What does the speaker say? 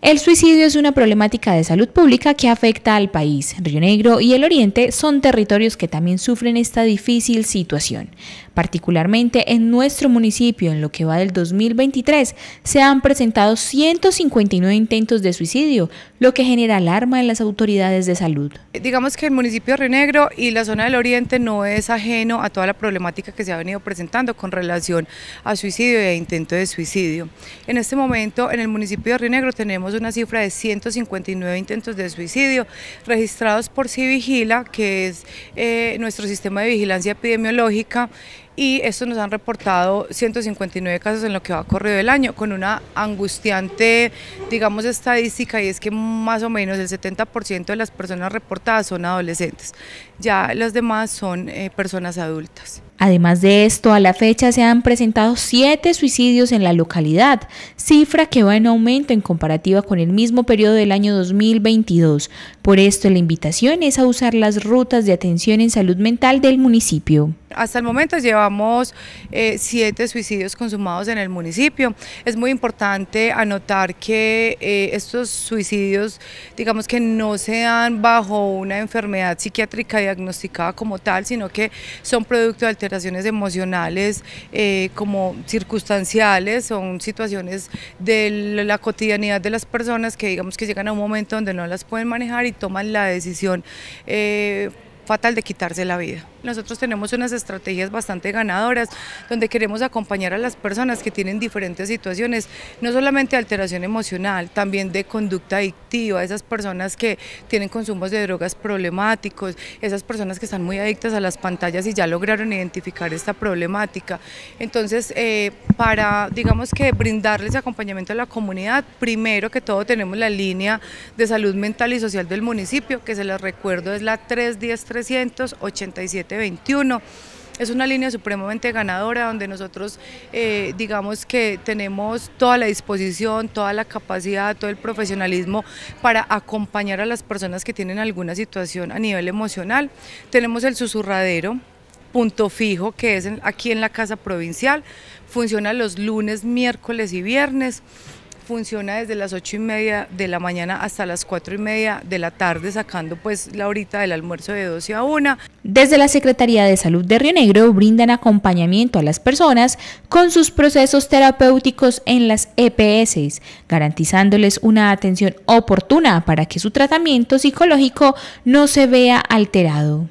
El suicidio es una problemática de salud pública que afecta al país. Río Negro y el Oriente son territorios que también sufren esta difícil situación. Particularmente en nuestro municipio, en lo que va del 2023, se han presentado 159 intentos de suicidio, lo que genera alarma en las autoridades de salud. Eh, digamos que el municipio de Río Negro y la zona del Oriente no es ajeno a toda la problemática que se ha venido presentando con relación a suicidio e intento de suicidio. En este momento, en el municipio de Río Negro tenemos una cifra de 159 intentos de suicidio registrados por Civigila, que es eh, nuestro sistema de vigilancia epidemiológica, y estos nos han reportado 159 casos en lo que va corrido el año, con una angustiante, digamos, estadística, y es que más o menos el 70% de las personas reportadas son adolescentes, ya los demás son eh, personas adultas. Además de esto, a la fecha se han presentado siete suicidios en la localidad, cifra que va en aumento en comparativa con el mismo periodo del año 2022. Por esto, la invitación es a usar las rutas de atención en salud mental del municipio. Hasta el momento llevamos eh, siete suicidios consumados en el municipio. Es muy importante anotar que eh, estos suicidios, digamos que no se dan bajo una enfermedad psiquiátrica diagnosticada como tal, sino que son producto del alteraciones emocionales eh, como circunstanciales, son situaciones de la cotidianidad de las personas que digamos que llegan a un momento donde no las pueden manejar y toman la decisión. Eh, fatal de quitarse la vida. Nosotros tenemos unas estrategias bastante ganadoras donde queremos acompañar a las personas que tienen diferentes situaciones, no solamente alteración emocional, también de conducta adictiva, esas personas que tienen consumos de drogas problemáticos, esas personas que están muy adictas a las pantallas y ya lograron identificar esta problemática. Entonces, eh, para, digamos que brindarles acompañamiento a la comunidad, primero que todo tenemos la línea de salud mental y social del municipio, que se les recuerdo es la 310 8721 Es una línea supremamente ganadora donde nosotros digamos que tenemos toda la disposición, toda la capacidad, todo el profesionalismo para acompañar a las personas que tienen alguna situación a nivel emocional. Tenemos el susurradero, punto fijo que es aquí en la Casa Provincial. Funciona los lunes, miércoles y viernes funciona desde las 8 y media de la mañana hasta las cuatro y media de la tarde, sacando pues la horita del almuerzo de 12 a 1. Desde la Secretaría de Salud de Río Negro brindan acompañamiento a las personas con sus procesos terapéuticos en las EPS, garantizándoles una atención oportuna para que su tratamiento psicológico no se vea alterado.